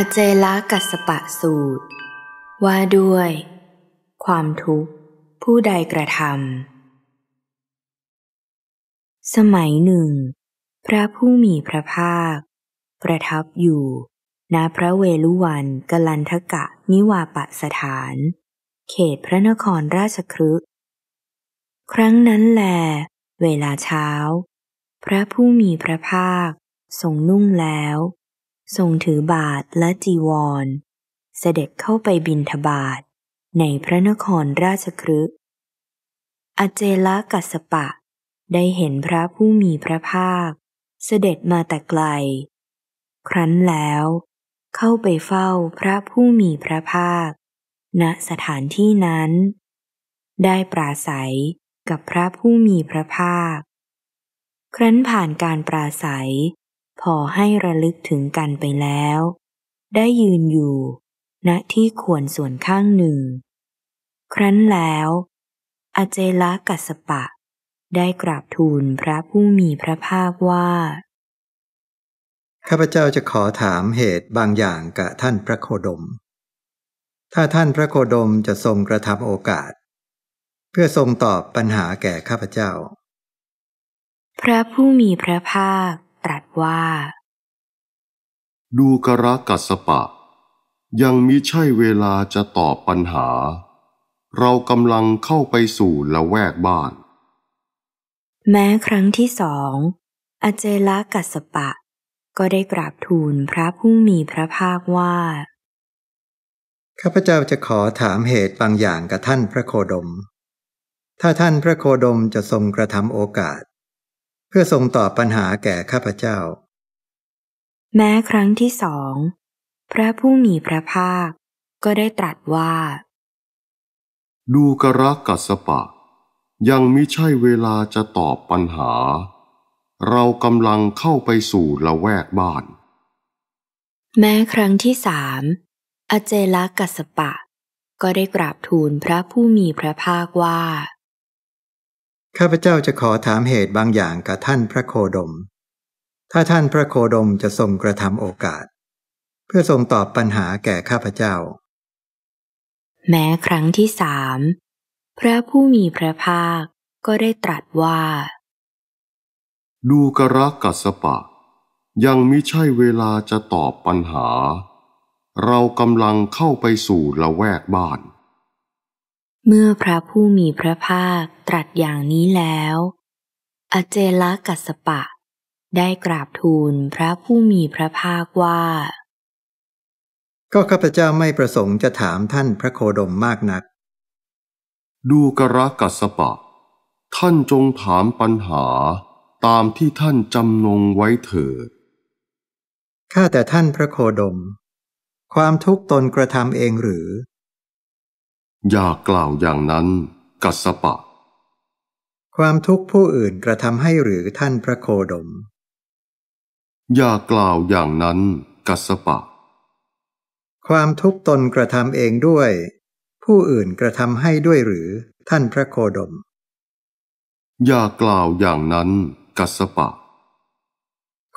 อเจละกัสปะสูตร ว่าด้วย ความทุกข์ผู้ใดกระทำสมัยหนึ่ง พระผู้มีพระภาค ประทับอยู่ ณพระเวลุวันกลันทกะ นิวาปะสถาน เขตพระนครราชครึครั้งนั้นแล เวลาเช้า พระผู้มีพระภาคทรงนุ่งแล้วทรงถือบาทและจีวร เสด็จเข้าไปบินทบาทในพระนครราชครึกอเจลกัสปะได้เห็นพระผู้มีพระภาค เสด็จมาแต่ไกล ครั้นแล้ว เข้าไปเฝ้าพระผู้มีพระภาค ณสถานที่นั้น ได้ปราศัยกับพระผู้มีพระภาค ครั้นผ่านการปราศัยพอให้ระลึกถึงกันไปแล้ว ได้ยืนอยู่ณที่ควรส่วนข้างหนึ่ง ครั้นแล้ว อเจลกัสปะได้กราบทูลพระผู้มีพระภาคว่า ข้าพเจ้าจะขอถามเหตุบางอย่างกับท่านพระโคดม ถ้าท่านพระโคดมจะทรงกระทำโอกาส เพื่อทรงตอบปัญหาแก่ข้าพเจ้า พระผู้มีพระภาคตรัสว่า ดูกรกัสปะ ยังมิใช่เวลาจะตอบปัญหา เรากำลังเข้าไปสู่ละแวกบ้าน แม้ครั้งที่สอง อเจลกัสปะก็ได้กราบทูลพระผู้มีพระภาคว่า ข้าพเจ้าจะขอถามเหตุบางอย่างกับท่านพระโคดม ถ้าท่านพระโคดมจะทรงกระทำโอกาสเพื่อทรงตอบปัญหาแก่ข้าพเจ้า แม้ครั้งที่สอง พระผู้มีพระภาคก็ได้ตรัสว่า ดูกระกัสปะ ยังมิใช่เวลาจะตอบปัญหา เรากำลังเข้าไปสู่ละแวกบ้าน แม้ครั้งที่สามอเจลกัสปะ ก็ได้กราบทูลพระผู้มีพระภาคว่าข้าพเจ้าจะขอถามเหตุบางอย่างกับท่านพระโคดม ถ้าท่านพระโคดมจะทรงกระทำโอกาส เพื่อทรงตอบปัญหาแก่ข้าพเจ้า แม้ครั้งที่สามพระผู้มีพระภาคก็ได้ตรัสว่า ดูกระกัสปะ ยังมิใช่เวลาจะตอบปัญหา เรากำลังเข้าไปสู่ละแวกบ้านเมื่อพระผู้มีพระภาคตรัสอย่างนี้แล้ว อเจลกัสปะ ได้กราบทูลพระผู้มีพระภาคว่า ก็ข้าพเจ้าไม่ประสงค์จะถามท่านพระโคดมมากนัก ดูกระกัสปะ ท่านจงถามปัญหาตามที่ท่านจำนงไว้เถิดข้าแต่ท่านพระโคดม ความทุกข์ตนกระทำเองหรืออย่ากล่าวอย่างนั้นกัสปะ ความทุกข์ผู้อื่นกระทำให้หรือท่านพระโคดมอย่ากล่าวอย่างนั้นกัสปะ ความทุกข์ตนกระทำเองด้วย ผู้อื่นกระทำให้ด้วยหรือ ท่านพระโคดมอย่ากล่าวอย่างนั้นกัสปะ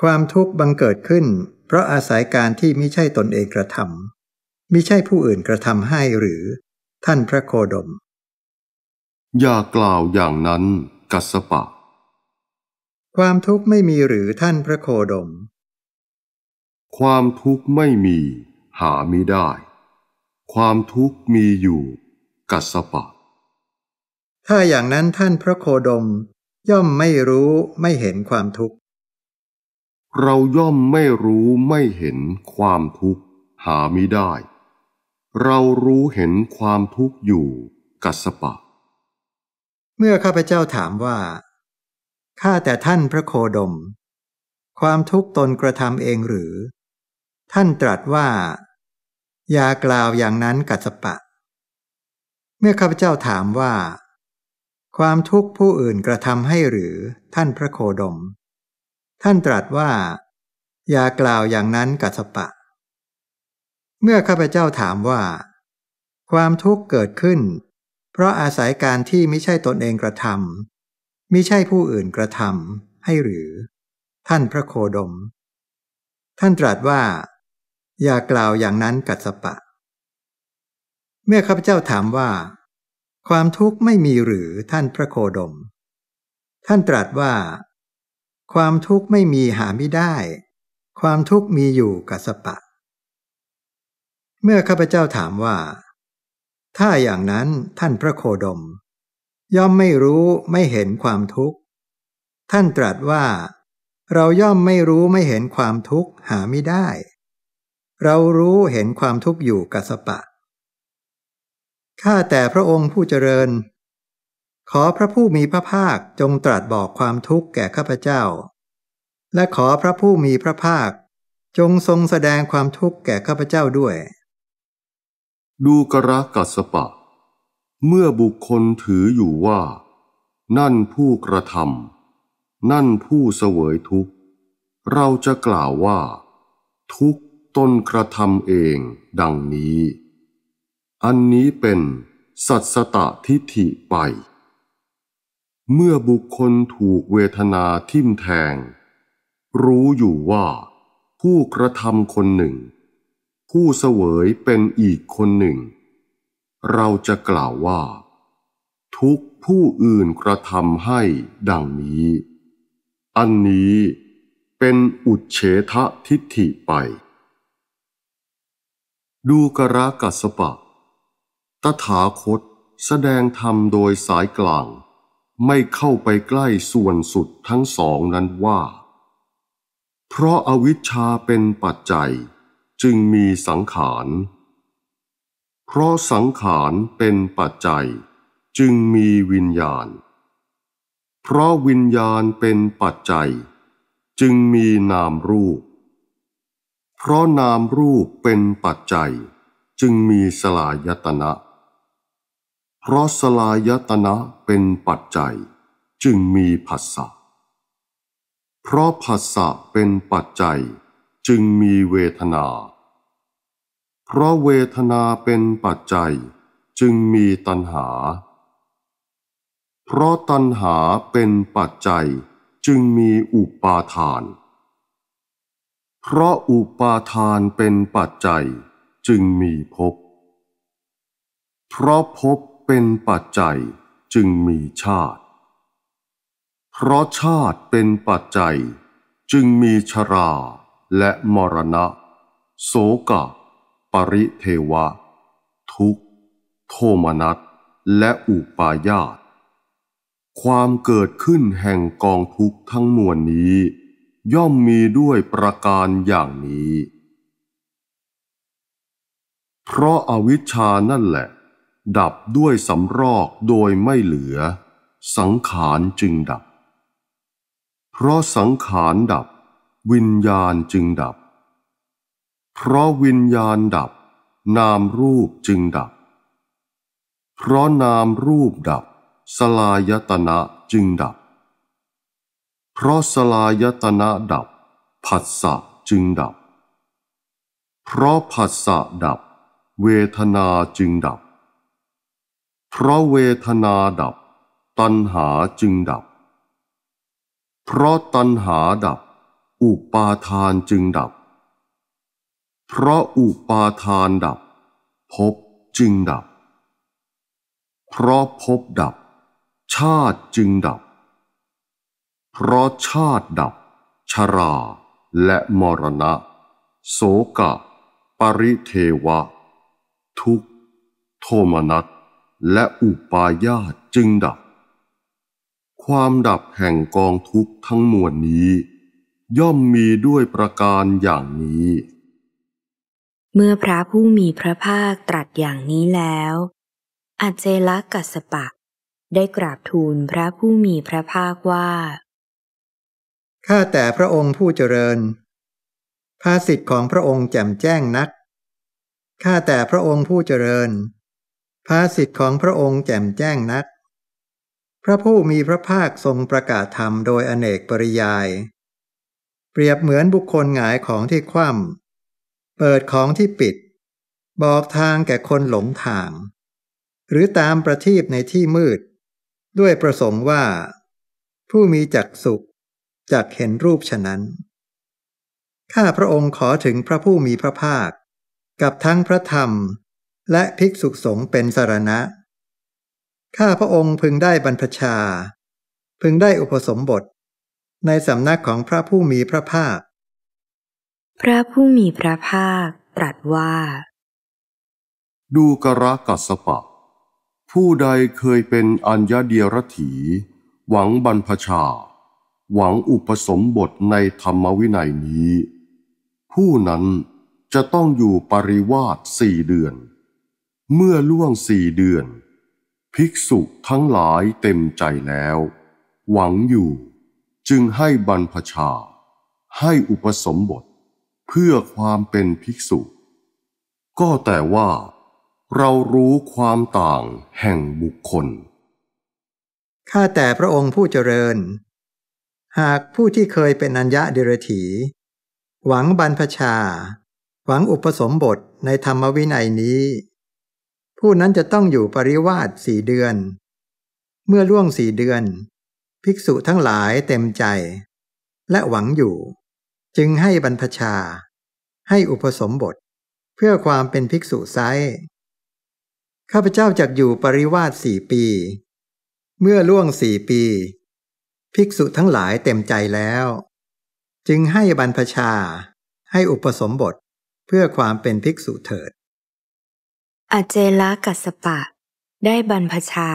ความทุกข์บังเกิดขึ้น เพราะอาศัยการที่ไม่ใช่ตนเองกระทำมิใช่ผู้อื่นกระทำให้หรือท่านพระโคดม อย่ากล่าวอย่างนั้นกัสปะ ความทุกข์ไม่มีหรือท่านพระโคดม ความทุกข์ไม่มีหาไม่ได้ ความทุกข์มีอยู่กัสปะ ถ้าอย่างนั้นท่านพระโคดมย่อมไม่รู้ไม่เห็นความทุกข์ เราย่อมไม่รู้ไม่เห็นความทุกข์หาไม่ได้เรารู้เห็นความทุกข์อยู่กัสปะ เมื่อข้าพเจ้าถามว่า ข้าแต่ท่านพระโคดม ความทุกข์ตนกระทำเองหรือ ท่านตรัสว่าอย่ากล่าวอย่างนั้นกัสปะ เมื่อข้าพเจ้าถามว่า ความทุกข์ผู้อื่นกระทำให้หรือ ท่านพระโคดม ท่านตรัสว่า อย่ากล่าวอย่างนั้นกัสปะเมื่อข้าพเจ้าถามว่า ความทุกข์เกิดขึ้น เพราะอาศัยการที่ไม่ใช่ตนเองกระทำมิใช่ผู้อื่นกระทำให้หรือ ท่านพระโคดม ท่านตรัสว่า อย่ากล่าวอย่างนั้นกัสปะ เมื่อข้าพเจ้าถามว่า ความทุกข์ไม่มีหรือท่านพระโคดม ท่านตรัสว่า ความทุกข์ไม่มีหาไม่ได้ ความทุกข์มีอยู่กัสปะเมื่อข้าพเจ้าถามว่า ถ้าอย่างนั้นท่านพระโคดม ย่อมไม่รู้ไม่เห็นความทุกข์ ท่านตรัสว่า เราย่อมไม่รู้ไม่เห็นความทุกข์หาไม่ได้ เรารู้เห็นความทุกข์อยู่กัสปะ ข้าแต่พระองค์ผู้เจริญ ขอพระผู้มีพระภาคจงตรัสบอกความทุกข์แก่ข้าพเจ้า และขอพระผู้มีพระภาคจงทรงแสดงความทุกข์แก่ข้าพเจ้าด้วยดูกระกัสปะเมื่อบุคคลถืออยู่ว่า นั่นผู้กระทำนั่นผู้เสวยทุกข์ เราจะกล่าวว่า ทุกตนกระทำเอง ดังนี้ อันนี้เป็นสัตสตะทิฏฐิไป เมื่อบุคคลถูกเวทนาทิ่มแทง รู้อยู่ว่า ผู้กระทำคนหนึ่งผู้เสวยเป็นอีกคนหนึ่ง เราจะกล่าวว่า ทุกผู้อื่นกระทำให้ดังนี้ อันนี้เป็นอุเฉทะทิฏฐิไป ดูกระกัสปะ ตถาคตแสดงธรรมโดยสายกลาง ไม่เข้าไปใกล้ส่วนสุดทั้งสองนั้นว่า เพราะอาวิชชาเป็นปัจจัยจึงมีสังขาร เพราะสังขารเป็นปัจจัย จึงมีวิญญาณ เพราะวิญญาณเป็นปัจจัย จึงมีนามรูป เพราะนามรูปเป็นปัจจัย จึงมีสลายตนะ เพราะสลายตนะเป็นปัจจัย จึงมีผัสสะเพราะผัสสะเป็นปัจจัย จึงมีเวทนาเพราะเวทนาเป็นปัจจัย จึงมีตัณหา เพราะตัณหาเป็นปัจจัยจึงมีอุปาทาน เพราะอุปาทานเป็นปัจจัยจึงมีภพ เพราะภพเป็นปัจจัยจึงมีชาติ เพราะชาติเป็นปัจจัยจึงมีชรา และมรณะ โสกะปริเทวะ ทุกโทมนัสและอุปาญาตความเกิดขึ้นแห่งกองทุกทั้งมวลนี้ ย่อมมีด้วยประการอย่างนี้ เพราะอาวิชชานั่นแหละ ดับด้วยสำรอกโดยไม่เหลือ สังขารจึงดับ เพราะสังขารดับ วิญญาณจึงดับเพราะวิญญาณดับ นามรูปจึงดับ เพราะนามรูปดับสลายตนะ จึงดับ เพราะสลายตนะดับผัสสะจึงดับ เพราะผัสสะดับ เวทนาจึงดับ เพราะเวทนาดับ ตัณหาจึงดับ เพราะตัณหาดับ อุปาทานจึงดับเพราะอุปาทานดับภพจึงดับ เพราะภพดับ ชาติจึงดับ เพราะชาติดับ ชราและมรณะ โสกะ ปริเทวะ ทุกโทมนัสและอุปาญาตจึงดับ ความดับแห่งกองทุกข์ทั้งมวลนี้ย่อมมีด้วยประการอย่างนี้เมื่อพระผู้มีพระภาคตรัสอย่างนี้แล้ว อจเจลกัสปะได้กราบทูลพระผู้มีพระภาคว่า ข้าแต่พระองค์ผู้เจริญ ภาสิทธิ์ของพระองค์แจ่มแจ้งนักข้าแต่พระองค์ผู้เจริญ ภาสิทธิ์ของพระองค์แจ่มแจ้งนัก พระผู้มีพระภาคทรงประกาศธรรมโดยอเนกปริยาย เปรียบเหมือนบุคคลหงายของที่คว่ำเปิดของที่ปิดบอกทางแก่คนหลงทาง หรือตามประทีปในที่มืด ด้วยประสงค์ว่า ผู้มีจักสุขจักเห็นรูปฉะนั้น ข้าพระองค์ขอถึงพระผู้มีพระภาค กับทั้งพระธรรมและภิกษุสงฆ์เป็นสารณะ ข้าพระองค์พึงได้บรรพชา พึงได้อุปสมบท ในสำนักของพระผู้มีพระภาคพระผู้มีพระภาคตรัสว่า ดูกระกัสปะผู้ใดเคยเป็นอัญญาเดียรถี หวังบรรพชา หวังอุปสมบทในธรรมวินัยนี้ ผู้นั้นจะต้องอยู่ปริวาสสี่เดือน เมื่อล่วงสี่เดือน ภิกษุทั้งหลายเต็มใจแล้ว หวังอยู่ จึงให้บรรพชา ให้อุปสมบทเพื่อความเป็นภิกษุ ก็แต่ว่าเรารู้ความต่างแห่งบุคคล ข้าแต่พระองค์ผู้เจริญ หากผู้ที่เคยเป็นอัญญะเดรถี หวังบรรพชา หวังอุปสมบทในธรรมวินัยนี้ ผู้นั้นจะต้องอยู่ปริวาสสี่เดือน เมื่อล่วงสี่เดือน ภิกษุทั้งหลายเต็มใจ และหวังอยู่จึงให้บรรพชาให้อุปสมบทเพื่อความเป็นภิกษุไซข้าพเจ้าจักอยู่ปริวาสสี่ปี เมื่อล่วงสี่ปี ภิกษุทั้งหลายเต็มใจแล้ว จึงให้บรรพชาให้อุปสมบทเพื่อความเป็นภิกษุเถิด อเจลกัสปะได้บรรพชา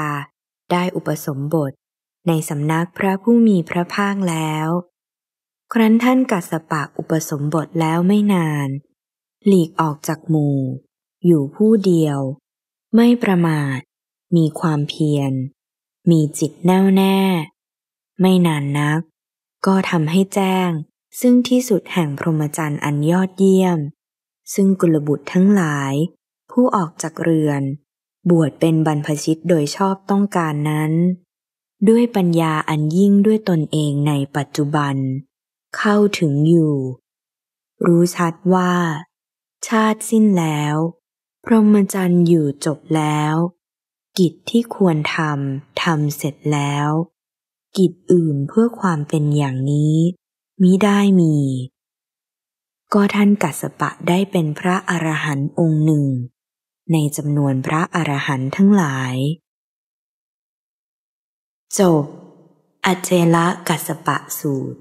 ได้อุปสมบทในสำนักพระผู้มีพระภาคแล้วครั้นท่านกัสปะอุปสมบทแล้วไม่นาน หลีกออกจากหมู่ อยู่ผู้เดียว ไม่ประมาท มีความเพียรมีจิตแน่วแน่ ไม่นานนัก ก็ทำให้แจ้งซึ่งที่สุดแห่งพรหมจรรย์อันยอดเยี่ยม ซึ่งกุลบุตรทั้งหลาย ผู้ออกจากเรือน บวชเป็นบรรพชิตโดยชอบต้องการนั้น ด้วยปัญญาอันยิ่งด้วยตนเองในปัจจุบันเข้าถึงอยู่ รู้ชัดว่า ชาติสิ้นแล้ว พรหมจรรย์อยู่จบแล้ว กิจที่ควรทำทำเสร็จแล้ว กิจอื่นเพื่อความเป็นอย่างนี้มิได้มี ก็ท่านกัสปะได้เป็นพระอรหันต์องค์หนึ่ง ในจำนวนพระอรหันต์ทั้งหลายจบอเจละกัสปะสูตร